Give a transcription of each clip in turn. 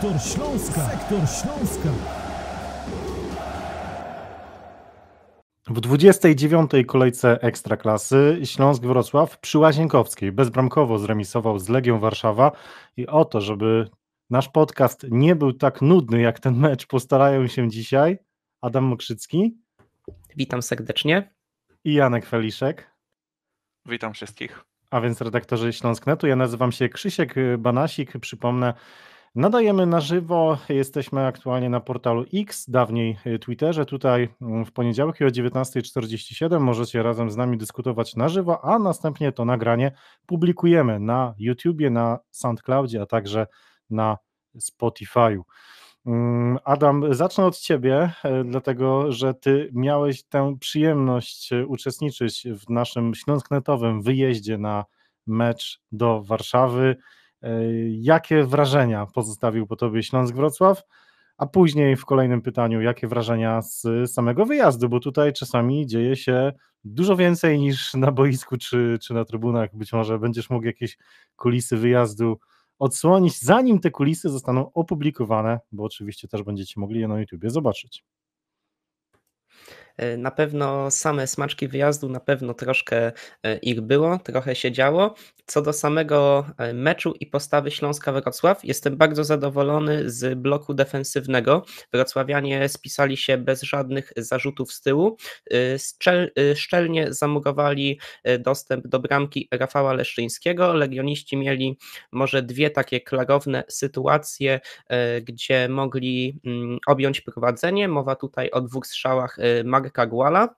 Sektor Śląska. Sektor Śląska. W 29. kolejce Ekstraklasy Śląsk Wrocław przy Łazienkowskiej bezbramkowo zremisował z Legią Warszawa i o to, żeby nasz podcast nie był tak nudny jak ten mecz, postarają się dzisiaj Adam Mokrzycki. Witam serdecznie. I Janek Feliszek. Witam wszystkich. A więc redaktorzy Śląsknetu, ja nazywam się Krzysiek Banasik, przypomnę Nadajemy na żywo, jesteśmy aktualnie na portalu X, dawniej y, Twitterze, tutaj mm, w poniedziałek o 19.47 możecie razem z nami dyskutować na żywo, a następnie to nagranie publikujemy na YouTubie, na SoundCloudzie, a także na Spotify'u. Mm, Adam, zacznę od Ciebie, e, dlatego że Ty miałeś tę przyjemność e, uczestniczyć w naszym śląsknetowym wyjeździe na mecz do Warszawy. Jakie wrażenia pozostawił po tobie Śląsk Wrocław? A później w kolejnym pytaniu, jakie wrażenia z samego wyjazdu, bo tutaj czasami dzieje się dużo więcej niż na boisku czy, czy na trybunach. Być może będziesz mógł jakieś kulisy wyjazdu odsłonić, zanim te kulisy zostaną opublikowane, bo oczywiście też będziecie mogli je na YouTubie zobaczyć. E, na pewno same smaczki wyjazdu, na pewno troszkę e, ich było, trochę się działo. Co do samego e, meczu i postawy Śląska Wrocław, jestem bardzo zadowolony z bloku defensywnego. Wrocławianie spisali się bez żadnych zarzutów z tyłu. szczelnie zamurowali dostęp do bramki Rafała Leszczyńskiego. Legioniści mieli może dwie takie klarowne sytuacje, gdzie mogli mm, objąć prowadzenie. Mowa tutaj o dwóch strzałach Mar Kaguala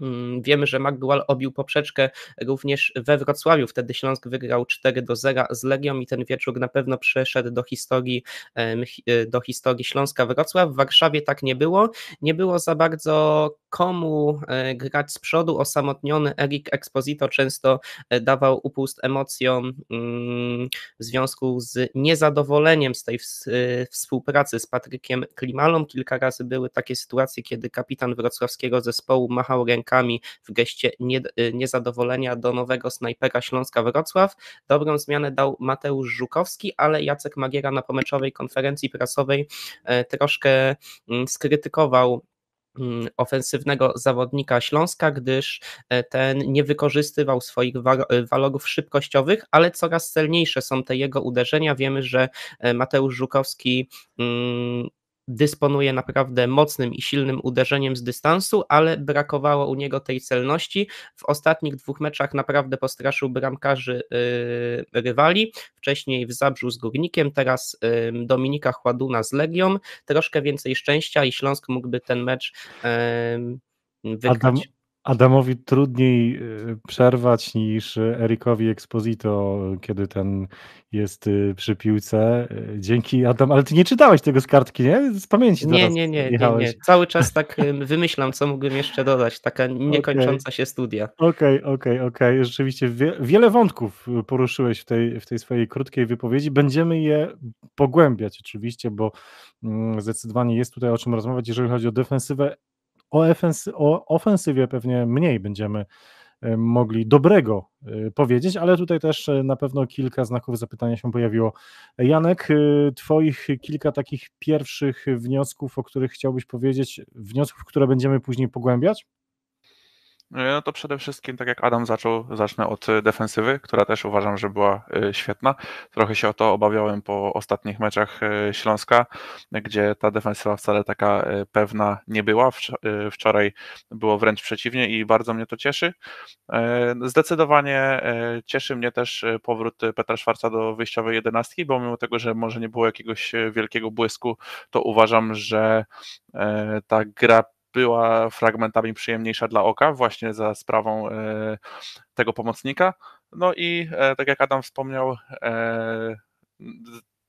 Mm, wiemy, że McDowell obił poprzeczkę również we Wrocławiu. Wtedy Śląsk wygrał 4 do 0 z Legią i ten wieczór na pewno przeszedł do historii, e, do historii Śląska Wrocław. W Warszawie tak nie było. Nie było za bardzo komu e, grać z przodu. Osamotniony Erik Exposito często e, dawał upust emocjom mm, w związku z niezadowoleniem z tej współpracy z Patrykiem Klimalą. Kilka razy były takie sytuacje, kiedy kapitan wrocławskiego zespołu machał rękę rękami w geście nie, y, niezadowolenia do nowego snajpera Śląska Wrocław. Dobrą zmianę dał Mateusz Żukowski, ale Jacek Magiera na pomeczowej konferencji prasowej e, troszkę mm, skrytykował mm, ofensywnego zawodnika Śląska, gdyż e, ten nie wykorzystywał swoich e, walorów szybkościowych, ale coraz celniejsze są te jego uderzenia. Wiemy, że Mateusz Żukowski mm, dysponuje naprawdę mocnym i silnym uderzeniem z dystansu, ale brakowało u niego tej celności. W ostatnich dwóch meczach naprawdę postraszył bramkarzy yy, rywali. Wcześniej w Zabrzu z Górnikiem, teraz yy, Dominika Chładuna z Legią. Troszkę więcej szczęścia i Śląsk mógłby ten mecz yy, wygrać. Adam, Adamowi trudniej y, przerwać niż Erikowi Exposito, kiedy ten jest y, przy piłce. Y, dzięki Adam, ale ty nie czytałeś tego z kartki, nie? Z pamięci nie, nie, nie, nie, nie. Cały czas tak wymyślam, co mógłbym jeszcze dodać. Taka niekończąca okay. się studia. Okej, okay, okej, okay, okej. Rzeczywiście wie, wiele wątków poruszyłeś w tej, w tej swojej krótkiej wypowiedzi. Będziemy je pogłębiać oczywiście, bo mm, zdecydowanie jest tutaj o czym rozmawiać, jeżeli chodzi o defensywę o, o ofensywie pewnie mniej będziemy e, mogli dobrego e, powiedzieć, ale tutaj też e, na pewno kilka znaków zapytania się pojawiło. Janek, Twoich kilka takich pierwszych wniosków, o których chciałbyś powiedzieć, wniosków, które będziemy później pogłębiać? E, no to przede wszystkim, tak jak Adam zaczął, zacznę od e, defensywy, która też uważam, że była e, świetna. Trochę się o to obawiałem po ostatnich meczach Śląska, gdzie ta defensywa wcale taka pewna nie była. Wczoraj było wręcz przeciwnie i bardzo mnie to cieszy. Zdecydowanie cieszy mnie też powrót Petra Szwarca do wyjściowej jedenastki, bo mimo tego, że może nie było jakiegoś wielkiego błysku, to uważam, że ta gra była fragmentami przyjemniejsza dla oka, właśnie za sprawą e, tego pomocnika. No i e, tak jak Adam wspomniał, e,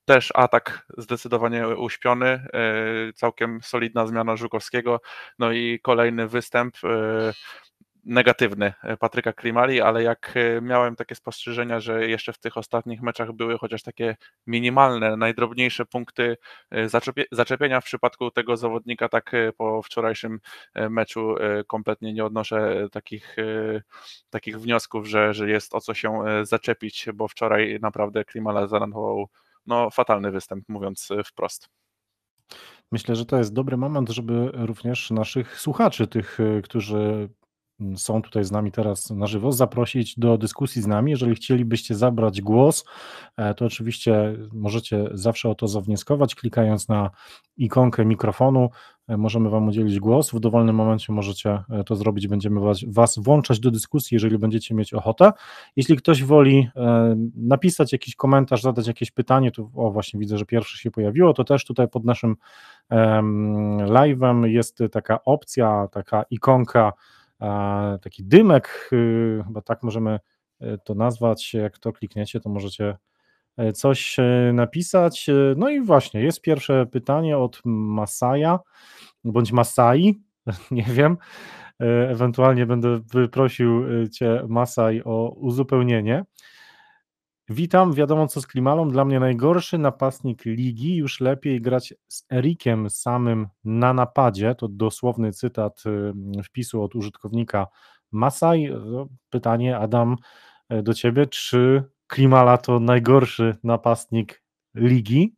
też atak zdecydowanie uśpiony, całkiem solidna zmiana Żukowskiego, no i kolejny występ negatywny e, Patryka Klimali, ale jak e, miałem takie spostrzeżenia, że jeszcze w tych ostatnich meczach były chociaż takie minimalne, najdrobniejsze punkty e, zaczepienia w przypadku tego zawodnika, tak po wczorajszym meczu kompletnie nie odnoszę takich, takich wniosków, że, że jest o co się zaczepić, bo wczoraj naprawdę Klimala zanotował no, fatalny występ, mówiąc wprost. Myślę, że to jest dobry moment, żeby również naszych słuchaczy, tych, którzy są tutaj z nami teraz na żywo, zaprosić do dyskusji z nami. Jeżeli chcielibyście zabrać głos, e, to oczywiście możecie zawsze o to zawnioskować, klikając na ikonkę mikrofonu. E, możemy Wam udzielić głos. W dowolnym momencie możecie e, to zrobić. Będziemy Was włączać do dyskusji, jeżeli będziecie mieć ochotę. Jeśli ktoś woli napisać jakiś komentarz, zadać jakieś pytanie, to o właśnie widzę, że pierwsze się pojawiło, to też tutaj pod naszym live'em jest taka opcja, taka ikonka taki dymek, y, chyba tak możemy y, to nazwać. Jak to klikniecie, to możecie y, coś napisać. No i właśnie, jest pierwsze pytanie od Masaja bądź Masai, nie wiem. Ewentualnie będę prosił Cię, Masaj, o uzupełnienie. Witam, wiadomo co z Klimalą, dla mnie najgorszy napastnik ligi, już lepiej grać z Erikiem samym na napadzie, to dosłowny cytat y, wpisu od użytkownika Masaj. No, pytanie Adam e, do Ciebie, czy Klimala to najgorszy napastnik ligi?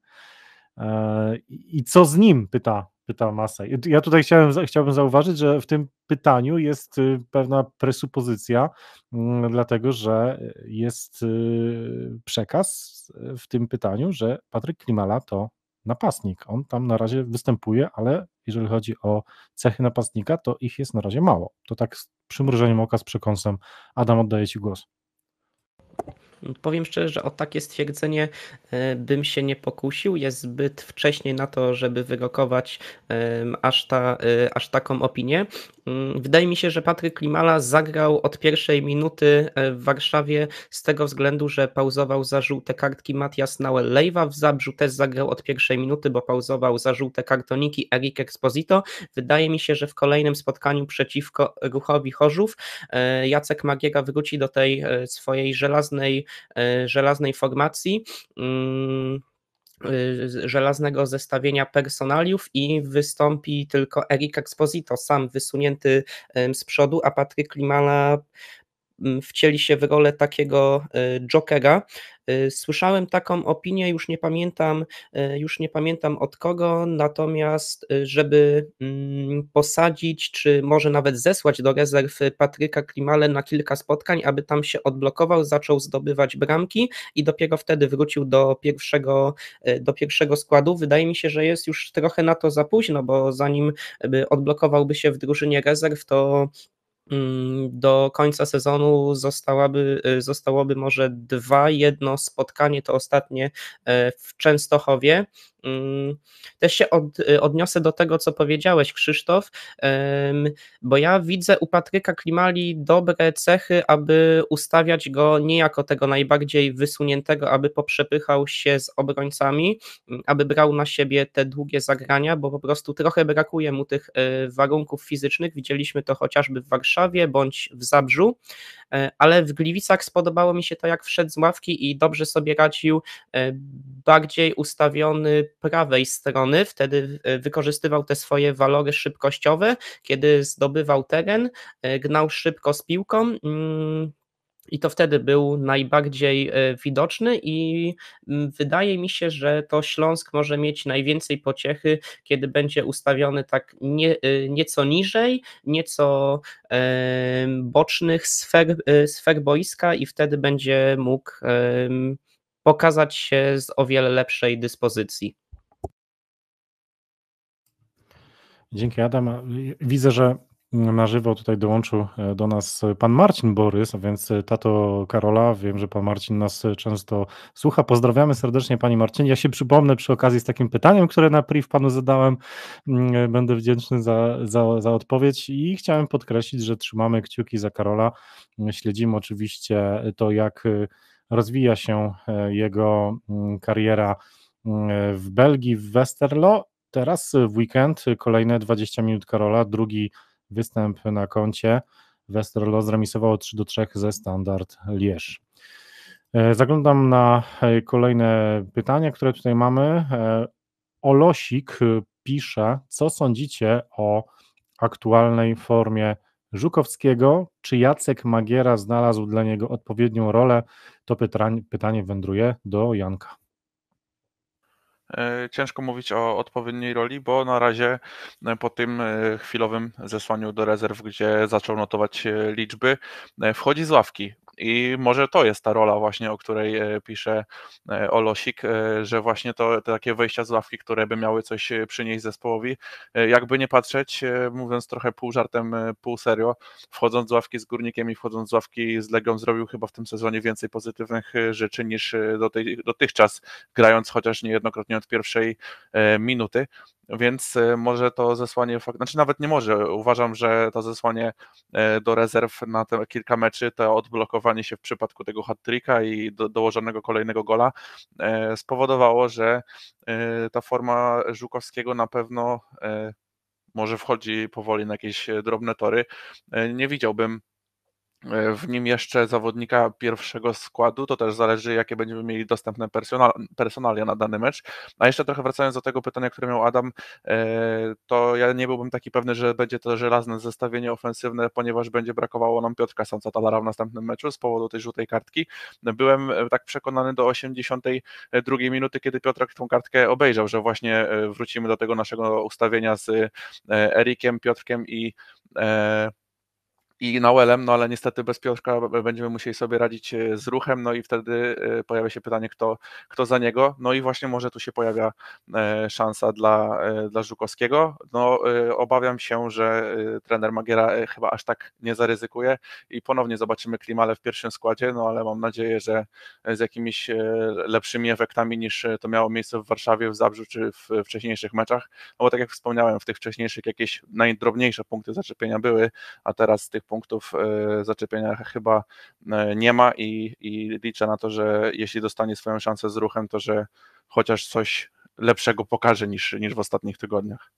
E, I co z nim, pyta pytał masa. Ja tutaj chciałem, chciałbym zauważyć, że w tym pytaniu jest y, pewna presupozycja, mm, dlatego że y, jest y, przekaz w tym pytaniu, że Patryk Klimala to napastnik. On tam na razie występuje, ale jeżeli chodzi o cechy napastnika, to ich jest na razie mało. To tak z przymrużeniem oka, z przekąsem. Adam, oddaję Ci głos. Powiem szczerze, że o takie stwierdzenie e, bym się nie pokusił. Jest zbyt wcześnie na to, żeby wyrokować aż, ta, e, aż taką opinię. Mm, wydaje mi się, że Patryk Klimala zagrał od pierwszej minuty e, w Warszawie z tego względu, że pauzował za żółte kartki Matias Nauel-Lejwa. W Zabrzu też zagrał od pierwszej minuty, bo pauzował za żółte kartoniki Erik Exposito. Wydaje mi się, że w kolejnym spotkaniu przeciwko Ruchowi Chorzów Jacek Magiega wróci do tej swojej żelaznej E, żelaznej formacji mm, e, żelaznego zestawienia personaliów i wystąpi tylko Eric Exposito, sam wysunięty z przodu, a Patryk Limala wcieli się w rolę takiego e, jokera. E, słyszałem taką opinię, już nie pamiętam, e, już nie pamiętam od kogo, natomiast żeby mm, posadzić, czy może nawet zesłać do rezerw Patryka Klimale na kilka spotkań, aby tam się odblokował, zaczął zdobywać bramki i dopiero wtedy wrócił do pierwszego, do pierwszego składu. Wydaje mi się, że jest już trochę na to za późno, bo zanim odblokowałby się w drużynie rezerw, to Mm, do końca sezonu zostałaby, y, zostałoby może dwa, jedno spotkanie, to ostatnie e, w Częstochowie też się od, y, odniosę do tego, co powiedziałeś, Krzysztof, bo ja widzę u Patryka Klimali dobre cechy, aby ustawiać go nie jako tego najbardziej wysuniętego, aby poprzepychał się z obrońcami, aby brał na siebie te długie zagrania, bo po prostu trochę brakuje mu tych y, warunków fizycznych. Widzieliśmy to chociażby w Warszawie bądź w Zabrzu. E, ale w Gliwicach spodobało mi się to, jak wszedł z ławki i dobrze sobie radził e, bardziej ustawiony prawej strony, wtedy e, wykorzystywał te swoje walory szybkościowe, kiedy zdobywał teren, gnał szybko z piłką, mm, i to wtedy był najbardziej e, widoczny i mm, wydaje mi się, że to Śląsk może mieć najwięcej pociechy, kiedy będzie ustawiony tak nie, e, nieco niżej, nieco e, bocznych sfer, sfer boiska i wtedy będzie mógł pokazać się z o wiele lepszej dyspozycji. Dzięki Adam. Widzę, że na żywo tutaj dołączył e, do nas pan Marcin Borys, a więc e, tato Karola. Wiem, że pan Marcin nas e, często słucha. Pozdrawiamy serdecznie pani Marcin. Ja się przypomnę przy okazji z takim pytaniem, które na PRIW panu zadałem. Mm, będę wdzięczny za, za, za odpowiedź i chciałem podkreślić, że trzymamy kciuki za Karola. Śledzimy oczywiście to, jak rozwija się jego mm, kariera mm, w Belgii, w Westerlo. Teraz w weekend kolejne 20 minut Karola, drugi występ na koncie. Westerlo zremisowało 3 do 3 ze Standard Lierz. E, zaglądam na e, kolejne pytania, które tutaj mamy. E, Olosik pisze, co sądzicie o aktualnej formie Żukowskiego? Czy Jacek Magiera znalazł dla niego odpowiednią rolę? To pytanie wędruje do Janka. E, ciężko mówić o odpowiedniej roli, bo na razie e, po tym e, chwilowym zesłaniu do rezerw, gdzie zaczął notować liczby, wchodzi z ławki. I może to jest ta rola właśnie, o której e, pisze e, Olosik, e, że właśnie to te takie wejścia z ławki, które by miały coś przynieść zespołowi, jakby nie patrzeć, mówiąc trochę pół żartem, pół serio, wchodząc z ławki z Górnikiem i wchodząc z ławki z Legią zrobił chyba w tym sezonie więcej pozytywnych rzeczy niż do tej, dotychczas, grając chociaż niejednokrotnie od pierwszej minuty więc y, może to zesłanie, znaczy nawet nie może, uważam, że to zesłanie e, do rezerw na te kilka meczy, to odblokowanie się w przypadku tego hat i do, dołożonego kolejnego gola e, spowodowało, że e, ta forma Żukowskiego na pewno może wchodzi powoli na jakieś drobne tory. Nie widziałbym E, w nim jeszcze zawodnika pierwszego składu, to też zależy, jakie będziemy mieli dostępne personal, personalia na dany mecz. A jeszcze trochę wracając do tego pytania, które miał Adam, e, to ja nie byłbym taki pewny, że będzie to żelazne zestawienie ofensywne, ponieważ będzie brakowało nam Piotrka talara w następnym meczu z powodu tej żółtej kartki. Byłem e, tak przekonany do 82 minuty, kiedy Piotrek tą kartkę obejrzał, że właśnie wrócimy do tego naszego ustawienia z Erikiem, Piotrkiem i i Noelem, no ale niestety bez Piotrka będziemy musieli sobie radzić e, z ruchem, no i wtedy e, pojawia się pytanie, kto, kto za niego, no i właśnie może tu się pojawia e, szansa dla, dla Żukowskiego, no obawiam się, że trener Magiera chyba aż tak nie zaryzykuje i ponownie zobaczymy Klimale w pierwszym składzie, no ale mam nadzieję, że z jakimiś lepszymi efektami niż to miało miejsce w Warszawie, w Zabrzu czy w wcześniejszych meczach, no bo tak jak wspomniałem, w tych wcześniejszych jakieś najdrobniejsze punkty zaczepienia były, a teraz tych punktów e, zaczepienia chyba e, nie ma i, i liczę na to, że jeśli dostanie swoją szansę z ruchem, to że chociaż coś lepszego pokaże niż, niż w ostatnich tygodniach.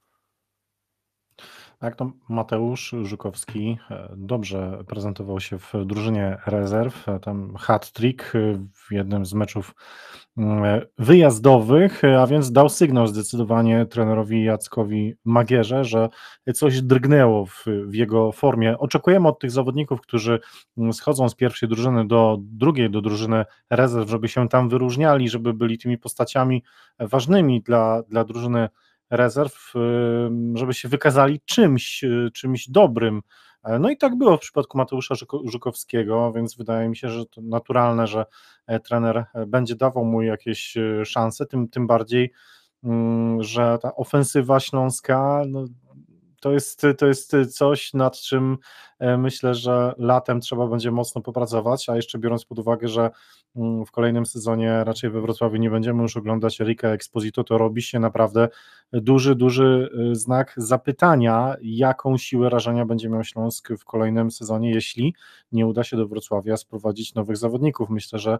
Tak, to Mateusz Żukowski e, dobrze prezentował się w drużynie rezerw. E, tam hat-trick e, w jednym z meczów mm, wyjazdowych, a więc dał sygnał zdecydowanie trenerowi Jackowi Magierze, że coś drgnęło w, w jego formie. Oczekujemy od tych zawodników, którzy mm, schodzą z pierwszej drużyny do drugiej, do drużyny rezerw, żeby się tam wyróżniali, żeby byli tymi postaciami ważnymi dla, dla drużyny rezerw, żeby się wykazali czymś, y, czymś dobrym. E, no i tak było w przypadku Mateusza Żukowskiego, więc wydaje mi się, że to naturalne, że e, trener e, będzie dawał mu jakieś y, szanse, tym, tym bardziej, mm, że ta ofensywa śląska no, to jest, to jest coś, nad czym e, myślę, że latem trzeba będzie mocno popracować, a jeszcze biorąc pod uwagę, że mm, w kolejnym sezonie raczej we Wrocławiu nie będziemy już oglądać Rika Exposito, to robi się naprawdę duży, duży e, znak zapytania, jaką siłę rażenia będzie miał Śląsk w kolejnym sezonie, jeśli nie uda się do Wrocławia sprowadzić nowych zawodników. Myślę, że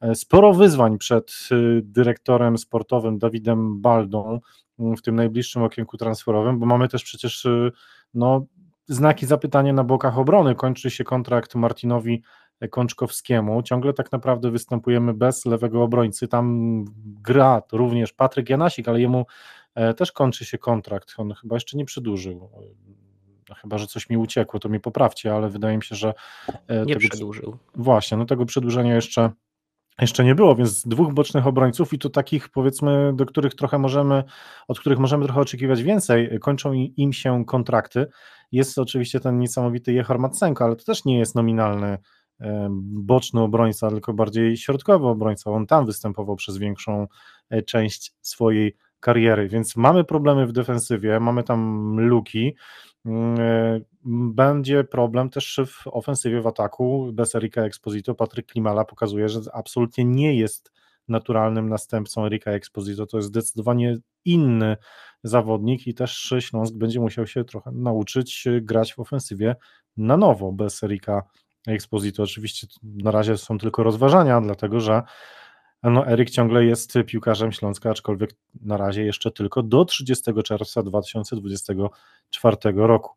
E, sporo wyzwań przed y, dyrektorem sportowym Dawidem Baldą mm, w tym najbliższym okienku transferowym, bo mamy też przecież y, no, znaki zapytania na bokach obrony. Kończy się kontrakt Martinowi e, Kączkowskiemu. Ciągle tak naprawdę występujemy bez lewego obrońcy. Tam gra również Patryk Janasik, ale jemu e, też kończy się kontrakt. On chyba jeszcze nie przedłużył. Chyba, że coś mi uciekło, to mi poprawcie, ale wydaje mi się, że. Nie tego... przedłużył. Właśnie, no tego przedłużenia jeszcze jeszcze nie było, więc dwóch bocznych obrońców i to takich powiedzmy, do których trochę możemy, od których możemy trochę oczekiwać więcej, kończą im się kontrakty. Jest oczywiście ten niesamowity Jehor Matsenko, ale to też nie jest nominalny boczny obrońca, tylko bardziej środkowy obrońca. On tam występował przez większą e, część swojej kariery, więc mamy problemy w defensywie, mamy tam luki. Mm, e, będzie problem też w ofensywie, w ataku. Bez Erika Exposito Patryk Klimala pokazuje, że absolutnie nie jest naturalnym następcą Erika Exposito. To jest zdecydowanie inny zawodnik i też Śląsk będzie musiał się trochę nauczyć grać w ofensywie na nowo bez Erika Exposito. Oczywiście na razie są tylko rozważania, dlatego że no, ciągle jest piłkarzem Śląska, aczkolwiek na razie jeszcze tylko do 30 czerwca 2024 roku.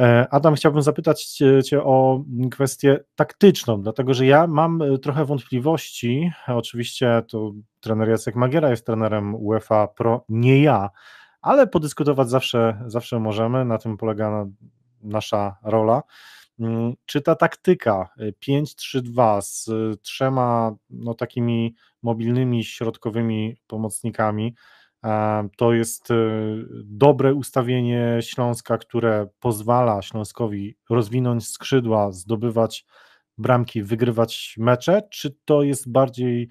E, Adam, chciałbym zapytać cię, o kwestię taktyczną, dlatego że ja mam e, trochę wątpliwości. Oczywiście to trener Jacek Magiera jest trenerem UEFA Pro, nie ja, ale podyskutować zawsze, zawsze możemy. Na tym polega nasza rola. Mm, czy ta taktyka 5-3-2 e, z trzema no, takimi mobilnymi środkowymi pomocnikami E, to jest e, dobre ustawienie Śląska, które pozwala Śląskowi rozwinąć skrzydła, zdobywać bramki, wygrywać mecze, czy to jest bardziej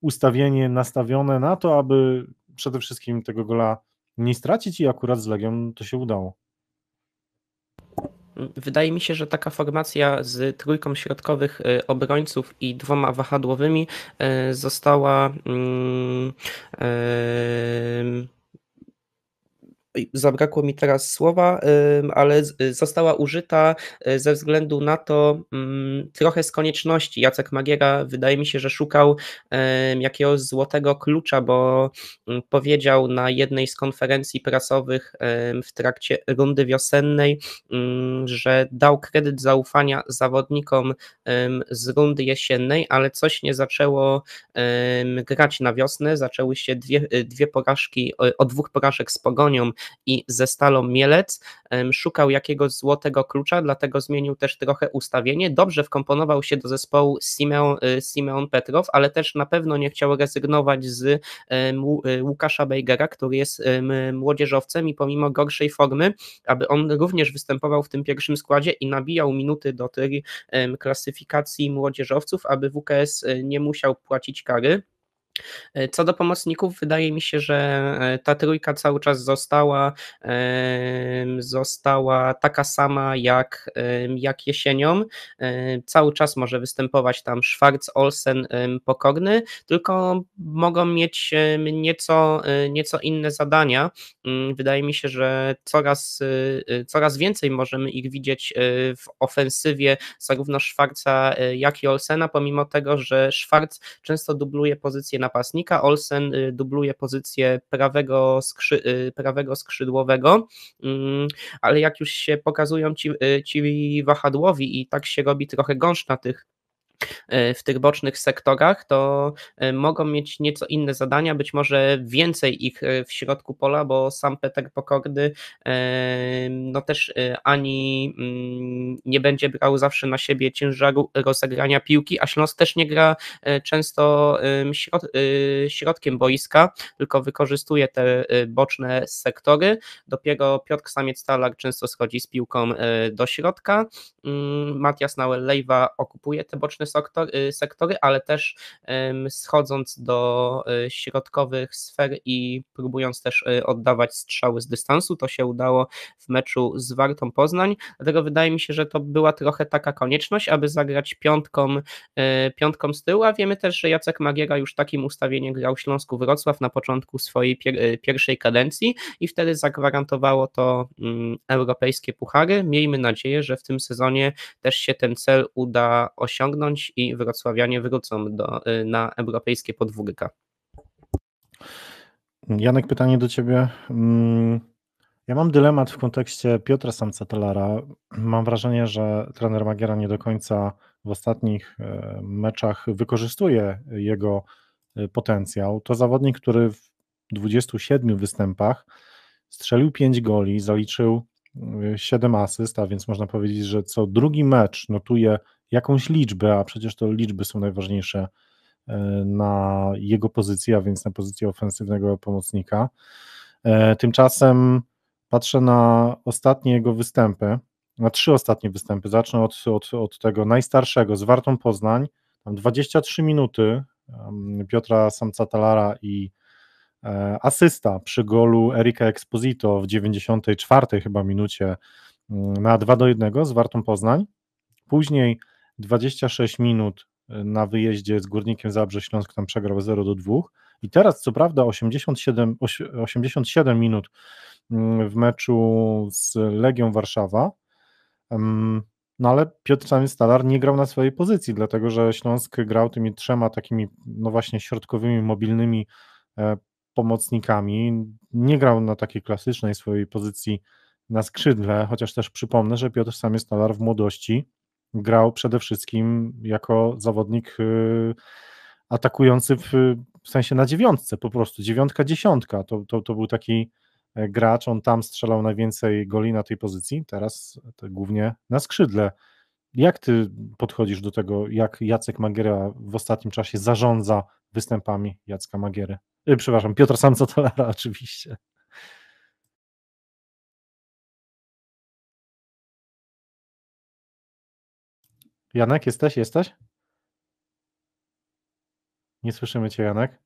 ustawienie nastawione na to, aby przede wszystkim tego gola nie stracić i akurat z Legią to się udało? Wydaje mi się, że taka formacja z trójką środkowych y, obrońców i dwoma wahadłowymi y, została. Yy, yy, zabrakło mi teraz słowa, ale y, została użyta y, ze względu na to mm, trochę z konieczności. Jacek Magiera wydaje mi się, że szukał jakiegoś złotego klucza, bo mm, powiedział na jednej z konferencji prasowych w trakcie rundy wiosennej, że dał kredyt zaufania zawodnikom z rundy jesiennej, ale coś nie zaczęło grać na wiosnę. Zaczęły się dwie, y, dwie porażki, o dwóch porażek z pogonią i ze Stalą Mielec. Szukał jakiegoś złotego klucza, dlatego zmienił też trochę ustawienie. Dobrze wkomponował się do zespołu Simeon, y, Simeon Petrow, ale też na pewno nie chciał rezygnować z y, Łukasza Bejgera, który jest młodzieżowcem i pomimo gorszej formy, aby on również występował w tym pierwszym składzie i nabijał minuty do tej klasyfikacji młodzieżowców, aby WKS y, nie musiał płacić kary. E, co do pomocników, wydaje mi się, że e, ta trójka cały czas została, została taka sama jak, jak jesienią. E, cały czas może występować tam Schwarz, Olsen, Pokorny, tylko mogą mieć nieco, nieco inne zadania. Mm, wydaje mi się, że coraz, coraz więcej możemy ich widzieć w ofensywie zarówno Schwarza, jak i Olsena, pomimo tego, że Schwarz często dubluje pozycję na napastnika. Olsen y, dubluje pozycję prawego, skrzy, y, prawego skrzydłowego, mm, ale jak już się pokazują ci, y, ci wahadłowi i tak się robi trochę gąszcz na tych E, w tych bocznych sektorach, to e, mogą mieć nieco inne zadania, być może więcej ich e, w środku pola, bo sam Peter Pokordy no też ani mm, nie będzie brał zawsze na siebie ciężaru rozegrania piłki, a Śląsk też nie gra często środ środkiem boiska, tylko wykorzystuje te boczne sektory. Dopiero Piotr Samiec-Talak często schodzi z piłką do środka. Mm, Matias Nauel-Lejwa okupuje te boczne Y, sektory, ale też schodząc do y, środkowych sfer i próbując też y, oddawać strzały z dystansu. To się udało w meczu z Wartą Poznań, dlatego wydaje mi się, że to była trochę taka konieczność, aby zagrać piątką, piątką z tyłu, a wiemy też, że Jacek Magiera już takim ustawieniem grał Śląsku Wrocław na początku swojej pier pierwszej kadencji i wtedy zagwarantowało to mm, europejskie puchary. Miejmy nadzieję, że w tym sezonie też się ten cel uda osiągnąć, i wrocławianie wrócą do, y, na europejskie podwórka. Janek, pytanie do ciebie. Mm, ja mam dylemat w kontekście Piotra Samcetelara. Mam wrażenie, że trener Magiera nie do końca w ostatnich e, meczach wykorzystuje jego e, potencjał. To zawodnik, który w 27 występach strzelił 5 goli, zaliczył 7 asyst, a więc można powiedzieć, że co drugi mecz notuje jakąś liczbę, a przecież to liczby są najważniejsze e, na jego pozycji, a więc na pozycji ofensywnego pomocnika. E, tymczasem patrzę na ostatnie jego występy, na trzy ostatnie występy. Zacznę od, od, od tego najstarszego, z Wartą Poznań. Tam 23 minuty mm, Piotra Samcatalara i E, asysta przy golu Erika Exposito w 94 chyba minucie mm, na 2 do 1 z Wartą Poznań. Później 26 minut e, na wyjeździe z Górnikiem Zabrze Śląsk tam przegrał 0 do 2 i teraz co prawda 87, 87 minut mm, w meczu z Legią Warszawa mm, no ale Piotr Stalar nie grał na swojej pozycji, dlatego że Śląsk grał tymi trzema takimi, no właśnie, środkowymi, mobilnymi e, pomocnikami. Nie grał na takiej klasycznej swojej pozycji na skrzydle, chociaż też przypomnę, że Piotr Samiestolar w młodości grał przede wszystkim jako zawodnik y, atakujący w, w sensie na dziewiątce po prostu, dziewiątka, dziesiątka, to, to, to był taki e, gracz, on tam strzelał najwięcej goli na tej pozycji, teraz głównie na skrzydle. Jak ty podchodzisz do tego, jak Jacek Magiera w ostatnim czasie zarządza występami Jacka Magiery? Y, przepraszam, Piotra Sancotolara oczywiście. Janek, jesteś? Jesteś? Nie słyszymy cię, Janek.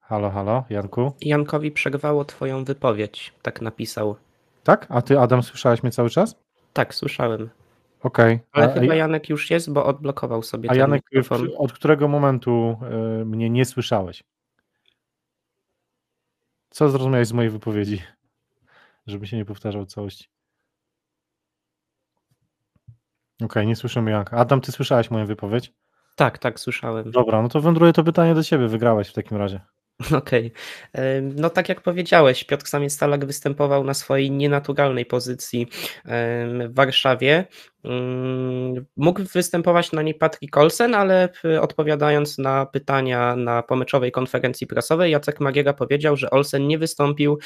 Halo, halo, Janku. Jankowi przegwało twoją wypowiedź, tak napisał. Tak? A ty, Adam, słyszałeś mnie cały czas? Tak, słyszałem. Okej. Okay. Ale a, chyba Janek już jest, bo odblokował sobie A Janek, y, mikrofon. od którego momentu y, mnie nie słyszałeś? Co zrozumiałeś z mojej wypowiedzi? Żeby się nie powtarzał całość? Okej, okay, nie słyszymy Janka. Adam, ty słyszałeś moją wypowiedź? Tak, tak, słyszałem. Dobra, no to wędruje to pytanie do ciebie. Wygrałeś w takim razie. Okej. Okay. E, no tak jak powiedziałeś, Piotr Samiec-Stalak występował na swojej nienaturalnej pozycji w Warszawie. Mm, mógł występować na niej Patrick Olsen, ale e, odpowiadając na pytania na pomyczowej konferencji prasowej, Jacek Magiera powiedział, że Olsen nie wystąpił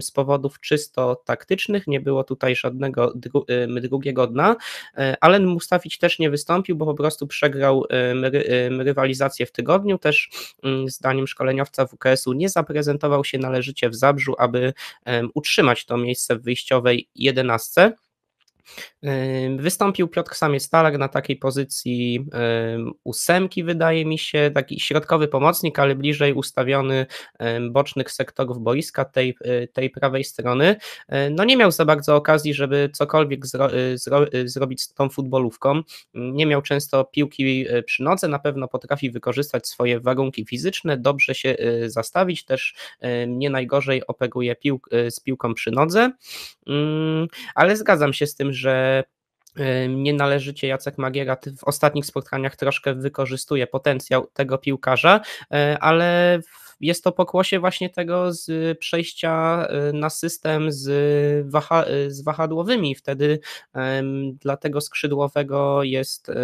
z powodów czysto taktycznych, nie było tutaj żadnego dru drugiego dna. E, Alen Mustafić też nie wystąpił, bo po prostu przegrał ry rywalizację w tygodniu. Też mm, zdaniem szkoleniowca WKS-u nie zaprezentował się należycie w Zabrzu, aby utrzymać to miejsce w wyjściowej jedenastce. Wystąpił Piotr Samiec-Talak na takiej pozycji ósemki, wydaje mi się, taki środkowy pomocnik, ale bliżej ustawiony bocznych sektorów boiska, tej, e, tej prawej strony. E, no nie miał za bardzo okazji, żeby cokolwiek zro, e, zro, zrobić z tą futbolówką. Nie miał często piłki przy nodze, na pewno potrafi wykorzystać swoje warunki fizyczne, dobrze się zastawić, też nie najgorzej operuje pił, z piłką przy nodze, mm, ale zgadzam się z tym, że nienależycie Jacek Magiera w ostatnich spotkaniach troszkę wykorzystuje potencjał tego piłkarza, e, ale jest to pokłosie właśnie tego z przejścia e, na system z, waha, e, z wahadłowymi. Wtedy um, dla tego skrzydłowego jest um,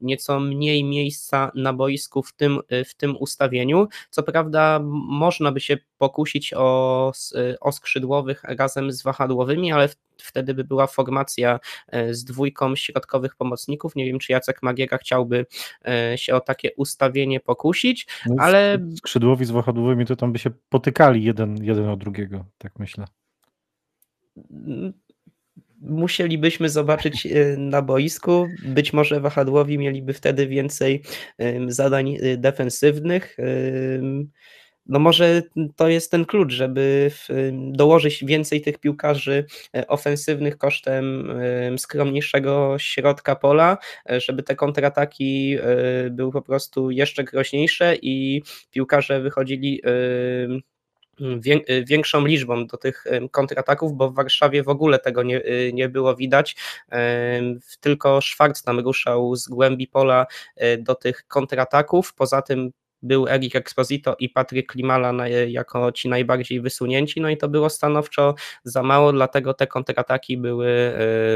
nieco mniej miejsca na boisku w tym, w tym ustawieniu. Co prawda, można by się pokusić o, o skrzydłowych razem z wahadłowymi, ale w wtedy by była formacja e, z dwójką środkowych pomocników. Nie wiem, czy Jacek Magiega chciałby e, się o takie ustawienie pokusić, no, ale... Skrzydłowi z wahadłowymi to tam by się potykali jeden, jeden o drugiego, tak myślę musielibyśmy zobaczyć e, na boisku. Być może wahadłowi mieliby wtedy więcej zadań defensywnych no może to jest ten klucz, żeby dołożyć więcej tych piłkarzy e, ofensywnych kosztem e, skromniejszego środka pola, e, żeby te kontrataki były po prostu jeszcze groźniejsze i piłkarze wychodzili większą liczbą do tych kontrataków, bo w Warszawie w ogóle tego nie, nie było widać. Tylko Szwarc tam ruszał z głębi pola do tych kontrataków. Poza tym był Eric Exposito i Patryk Klimala jako ci najbardziej wysunięci, no i to było stanowczo za mało, dlatego te kontrataki były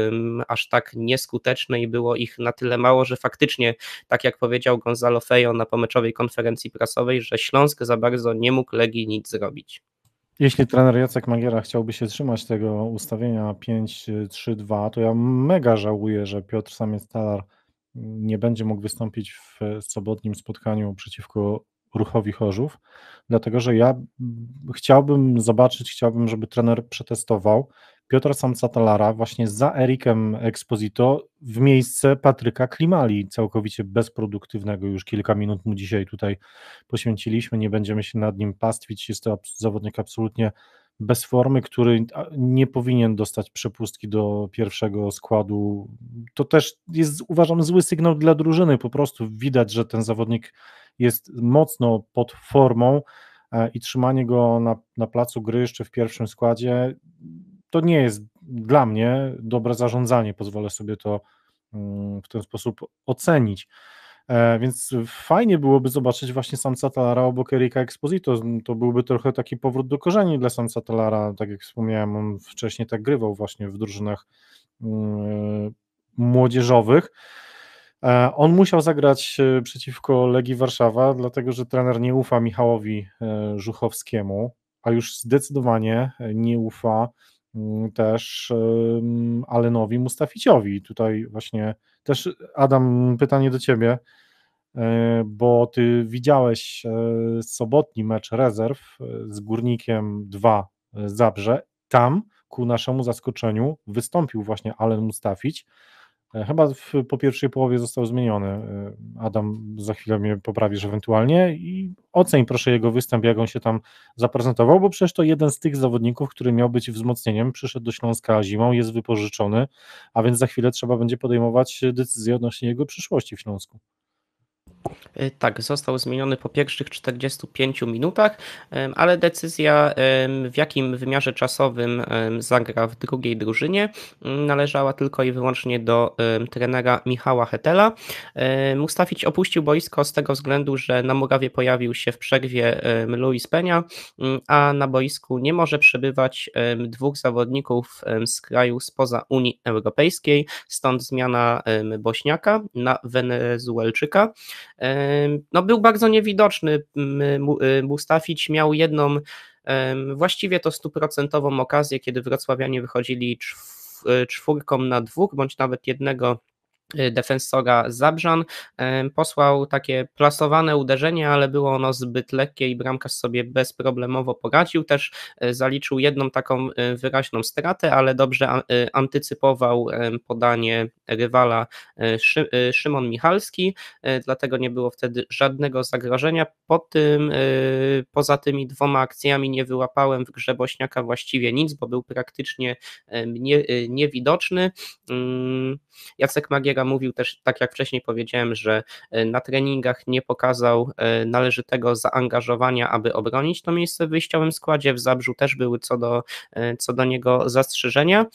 um, aż tak nieskuteczne i było ich na tyle mało, że faktycznie, tak jak powiedział Gonzalo Fejo na pomeczowej konferencji prasowej, że Śląsk za bardzo nie mógł Legii nic zrobić. Jeśli trener Jacek Magiera chciałby się trzymać tego ustawienia 5-3-2, to ja mega żałuję, że Piotr Samiec-Talar nie będzie mógł wystąpić w sobotnim spotkaniu przeciwko ruchowi Chorzów, dlatego że ja chciałbym zobaczyć, chciałbym, żeby trener przetestował Piotra Samcatalara właśnie za Erikiem Exposito w miejsce Patryka Klimali, całkowicie bezproduktywnego, już kilka minut mu dzisiaj tutaj poświęciliśmy, nie będziemy się nad nim pastwić, jest to zawodnik absolutnie bez formy, który nie powinien dostać przepustki do pierwszego składu. To też jest, uważam, zły sygnał dla drużyny. Po prostu widać, że ten zawodnik jest mocno pod formą e, i trzymanie go na, na placu gry jeszcze w pierwszym składzie to nie jest dla mnie dobre zarządzanie. Pozwolę sobie to mm, w ten sposób ocenić. E, więc fajnie byłoby zobaczyć właśnie Samca Talara obok Erika Exposito. To byłby trochę taki powrót do korzeni dla Samca Talara. Tak jak wspomniałem, on wcześniej tak grywał właśnie w drużynach mm, młodzieżowych. E, on musiał zagrać e, przeciwko Legii Warszawa, dlatego że trener nie ufa Michałowi Żuchowskiemu, a już zdecydowanie nie ufa Mm, też Alenowi Mustaficiowi. Tutaj właśnie też Adam, pytanie do ciebie, e, bo ty widziałeś e, sobotni mecz rezerw e, z Górnikiem 2 Zabrze. Tam ku naszemu zaskoczeniu wystąpił właśnie Alen Mustafić. E, chyba w, po pierwszej połowie został zmieniony. E, Adam za chwilę mnie poprawisz ewentualnie i oceń proszę jego występ, jak on się tam zaprezentował, bo przecież to jeden z tych zawodników, który miał być wzmocnieniem, przyszedł do Śląska zimą, jest wypożyczony, a więc za chwilę trzeba będzie podejmować decyzję odnośnie jego przyszłości w Śląsku. Y, tak, został zmieniony po pierwszych 45 minutach, ale decyzja w jakim wymiarze czasowym zagra w drugiej drużynie mm, należała tylko i wyłącznie do trenera Michała Hetela. Mustafić opuścił boisko z tego względu, że na Murawie pojawił się w przerwie Luis Penia, mm, a na boisku nie może przebywać dwóch zawodników z kraju spoza Unii Europejskiej, stąd zmiana Bośniaka na Wenezuelczyka. No, był bardzo niewidoczny. E, Mustafić miał jedną, właściwie to stuprocentową okazję, kiedy wrocławianie wychodzili e, czwórką na dwóch, bądź nawet jednego Y, defensora Zabrzan. Y, posłał takie plasowane uderzenie, ale było ono zbyt lekkie i bramkarz sobie bezproblemowo poradził. Też y, zaliczył jedną taką wyraźną stratę, ale dobrze antycypował podanie rywala Szymon Michalski, dlatego nie było wtedy żadnego zagrożenia. Po tym, poza tymi dwoma akcjami nie wyłapałem w grze Bośniaka właściwie nic, bo był praktycznie niewidoczny. Mm, Jacek Magiera mówił też, tak jak wcześniej powiedziałem, że e, na treningach nie pokazał e, należytego zaangażowania, aby obronić to miejsce w wyjściowym składzie. W Zabrzu też były co do, e, co do niego zastrzeżenia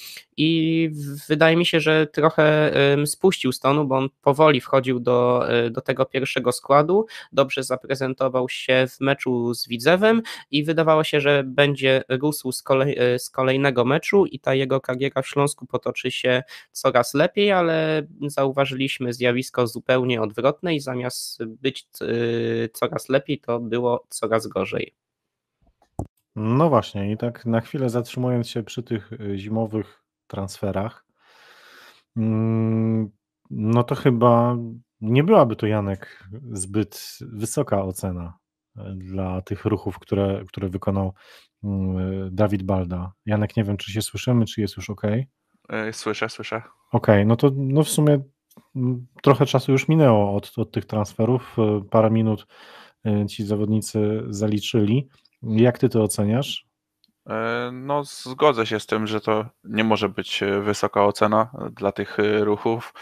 i wydaje mi się, że trochę spuścił stonu, bo on powoli wchodził do, e, do tego pierwszego składu, dobrze zaprezentował się w meczu z Widzewem i wydawało się, że będzie rósł z, kolej, e, z kolejnego meczu i ta jego kariera w Śląsku potoczy się coraz lepiej, ale zauważyliśmy zjawisko zupełnie odwrotne i zamiast być e, coraz lepiej, to było coraz gorzej. No właśnie, i tak na chwilę zatrzymując się przy tych zimowych transferach, mm, no to chyba nie byłaby to Janek zbyt wysoka ocena e, dla tych ruchów, które, które wykonał mm, Dawid Balda. Janek, nie wiem, czy się słyszymy, czy jest już ok? E, słyszę, słyszę. Okej, okay, no to no w sumie mm, trochę czasu już minęło od, od tych transferów. E, parę minut ci zawodnicy zaliczyli. Jak ty to oceniasz? E, no, zgodzę się z tym, że to nie może być e, wysoka ocena e, dla tych ruchów.